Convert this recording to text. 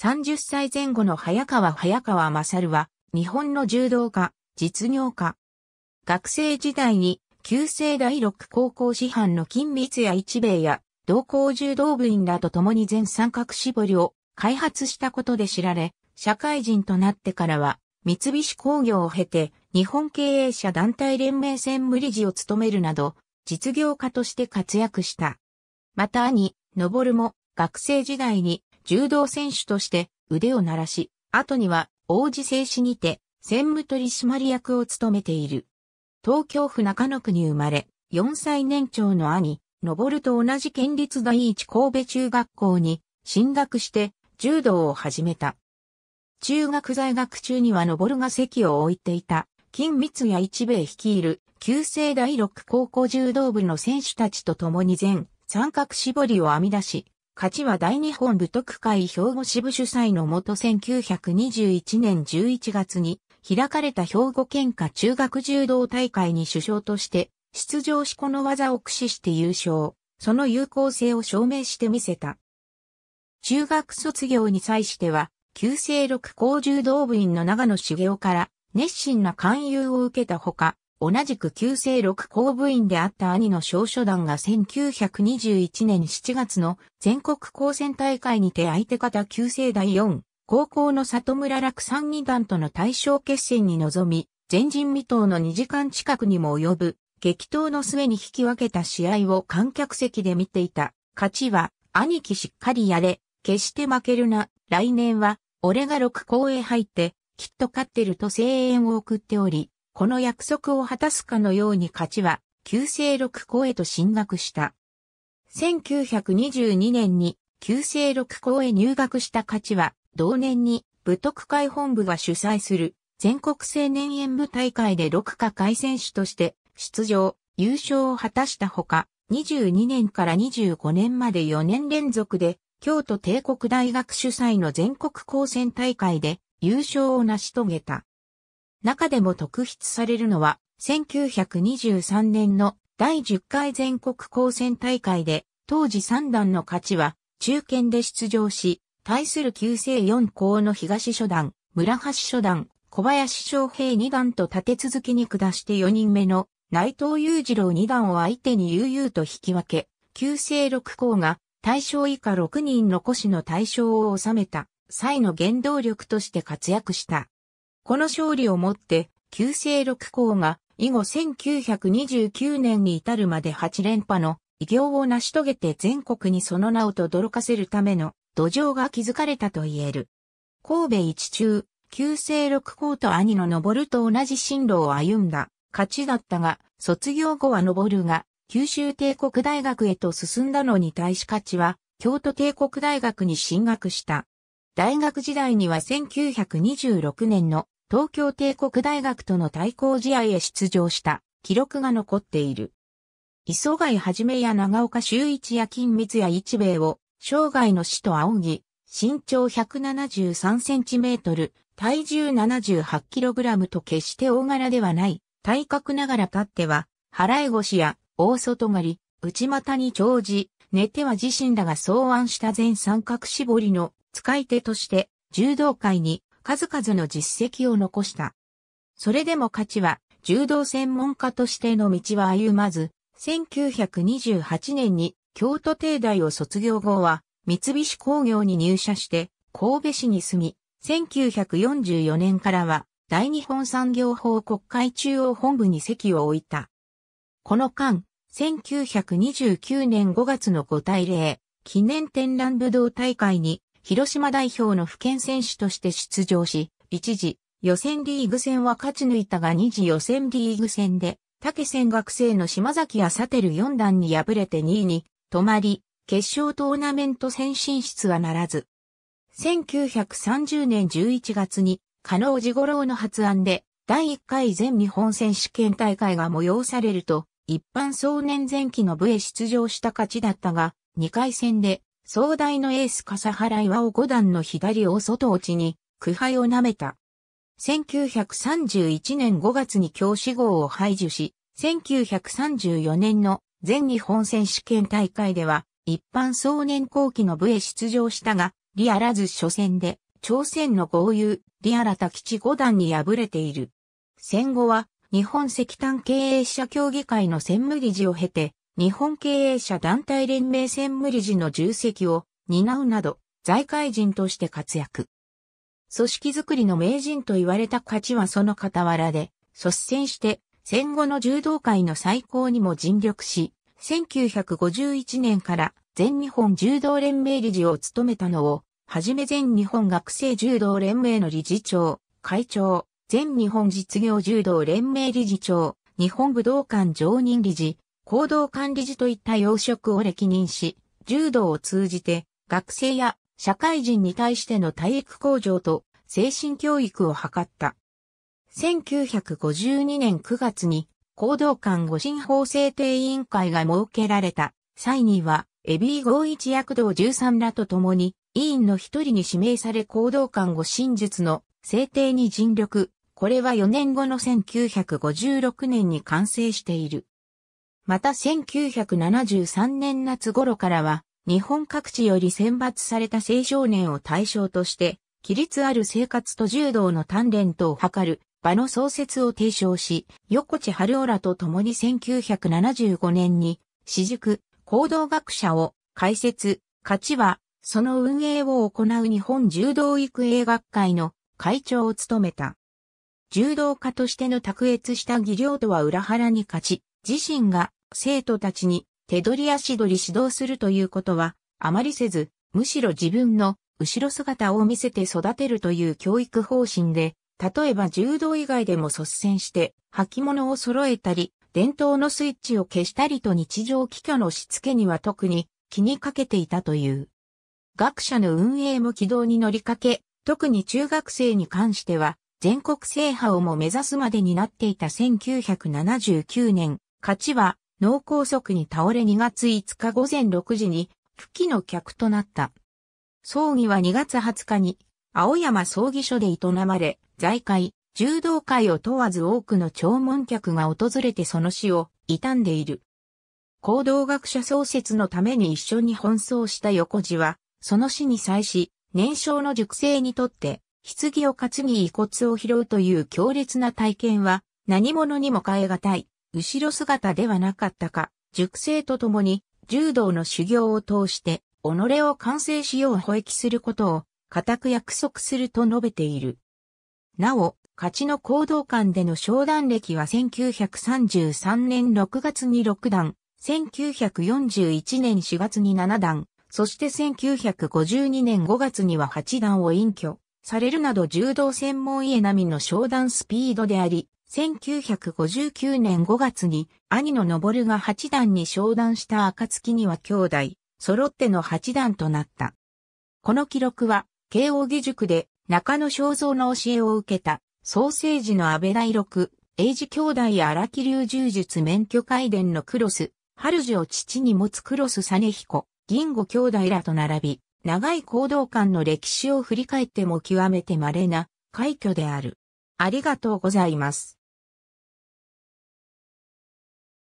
30歳前後の早川早川勝は、日本の柔道家、実業家。学生時代に、旧制第六高校師範の金光や一兵衛や、同校柔道部員らと共に全三角絞りを開発したことで知られ、社会人となってからは、三菱工業を経て、日本経営者団体連盟専務理事を務めるなど、実業家として活躍した。また兄、昇も学生時代に柔道選手として腕を鳴らし、後には王子製紙にて専務取締役を務めている。東京府中野区に生まれ、4歳年長の兄、登ると同じ県立第一神戸中学校に進学して柔道を始めた。中学在学中にはるが席を置いていた、金光谷一兵率いる旧制第六高校柔道部の選手たちと共に全三角絞りを編み出し、勝ちは大日本武徳会兵庫支部主催のもと1921年11月に開かれた兵庫県下中学柔道大会に首相として出場しこの技を駆使して優勝、その有効性を証明してみせた。中学卒業に際しては、旧制六高柔道部員の長野茂雄から熱心な勧誘を受けたほか、同じく旧制六公務員であった兄の少書団が1921年7月の全国高専大会にて相手方旧制第四、高校の里村落三二団との対象決戦に臨み、前人未到の2時間近くにも及ぶ、激闘の末に引き分けた試合を観客席で見ていた。勝ちは、兄貴しっかりやれ、決して負けるな、来年は、俺が六校へ入って、きっと勝ってると声援を送っており、この約束を果たすかのように勝ちは、旧制六校へと進学した。1922年に旧制六校へ入学した勝ちは、同年に武徳会本部が主催する全国青年演舞大会で六課会選手として出場、優勝を果たしたほか、22年から25年まで4年連続で京都帝国大学主催の全国高専大会で優勝を成し遂げた。中でも特筆されるのは、1923年の第10回全国高専大会で、当時3段の勝ちは、中堅で出場し、対する旧制4校の東初段、村橋初段、小林昌平2段と立て続きに下して4人目の内藤雄次郎2段を相手に悠々と引き分け、旧制6校が対象以下6人残しの対象を収めた際の原動力として活躍した。この勝利をもって、旧制六校が以後1929年に至るまで8連覇の偉業を成し遂げて全国にその名を轟かせるための土壌が築かれたと言える。神戸一中、旧制六校と兄の登ると同じ進路を歩んだ、勝ちだったが、卒業後は登るが、九州帝国大学へと進んだのに対し勝ちは、京都帝国大学に進学した。大学時代には1926年の東京帝国大学との対抗試合へ出場した記録が残っている。磯貝はじめや長岡修一や金光や一米を、生涯の死と仰ぎ、身長173センチメートル、体重78キログラムと決して大柄ではない、体格ながら立っては、払い腰や大外刈り、内股に長じ、寝ては自身らが草案した全三角絞りの使い手として、柔道界に数々の実績を残した。それでも価値は柔道専門家としての道は歩まず、1928年に京都帝大を卒業後は三菱工業に入社して神戸市に住み、1944年からは大日本産業法国会中央本部に席を置いた。この間、1929年5月の5対0記念展覧武道大会に広島代表の府県選手として出場し、一時、予選リーグ戦は勝ち抜いたが二次予選リーグ戦で、竹戦学生の島崎やサテル4段に敗れて2位に止まり、決勝トーナメント戦進出はならず。1930年11月に、加納治五郎の発案で、第1回全日本選手権大会が催されると、一般総年前期の部へ出場した勝ちだったが、2回戦で壮大のエース笠原岩尾五段の左を外落ちに苦杯を舐めた。1931年5月に教師号を排除し、1934年の全日本選手権大会では一般総年後期の部へ出場したが、リアラズ初戦で朝鮮の豪遊、リアラタ吉五段に敗れている。戦後は日本石炭経営者協議会の専務理事を経て、日本経営者団体連盟専務理事の重責を担うなど、財界人として活躍。組織づくりの名人と言われた価値はその傍らで、率先して戦後の柔道界の再興にも尽力し、1951年から全日本柔道連盟理事を務めたのを、はじめ全日本学生柔道連盟の理事長、会長、全日本実業柔道連盟理事長、日本武道館常任理事、行動管理時といった要職を歴任し、柔道を通じて学生や社会人に対しての体育向上と精神教育を図った。1952年9月に行動官護身法制定委員会が設けられた際には、エビー合一躍動13らと共に、委員の一人に指名され行動官護身術の制定に尽力。これは4年後の1956年に完成している。また1973年夏頃からは、日本各地より選抜された青少年を対象として、規律ある生活と柔道の鍛錬とを図る場の創設を提唱し、横地春夫らと共に1975年に、私塾、行動学者を開設、勝ちは、その運営を行う日本柔道育英学会の会長を務めた。柔道家としての卓越した技量とは裏腹に勝ち、自身が生徒たちに手取り足取り指導するということはあまりせず、むしろ自分の後ろ姿を見せて育てるという教育方針で、例えば柔道以外でも率先して履物を揃えたり、伝統のスイッチを消したりと日常帰居のしつけには特に気にかけていたという。学者の運営も軌道に乗りかけ、特に中学生に関しては、全国制覇をも目指すまでになっていた1979年、勝ちは脳梗塞に倒れ2月5日午前6時に、復帰の客となった。葬儀は2月20日に、青山葬儀所で営まれ、財界、柔道界を問わず多くの弔問客が訪れてその死を悼んでいる。行動学者創設のために一緒に奔走した横地は、その死に際し、年少の熟成にとって、棺を担ぎ遺骨を拾うという強烈な体験は、何者にも変え難い。後ろ姿ではなかったか、熟成とともに柔道の修行を通して己を完成しよう保育することを固く約束すると述べている。なお、勝ちの行動間での商談歴は1933年6月に6段、1941年4月に7段、そして1952年5月には8段を隠居されるなど柔道専門家並みの商談スピードであり、1959年5月に兄の昇が八段に昇段した暁には兄弟、揃っての八段となった。この記録は、慶応義塾で中野正蔵の教えを受けた、創世寺の安倍大六、英治兄弟荒木流柔術免許改伝のクロス、春樹を父に持つクロス実彦、銀吾兄弟らと並び、長い行動間の歴史を振り返っても極めて稀な快挙である。ありがとうございます。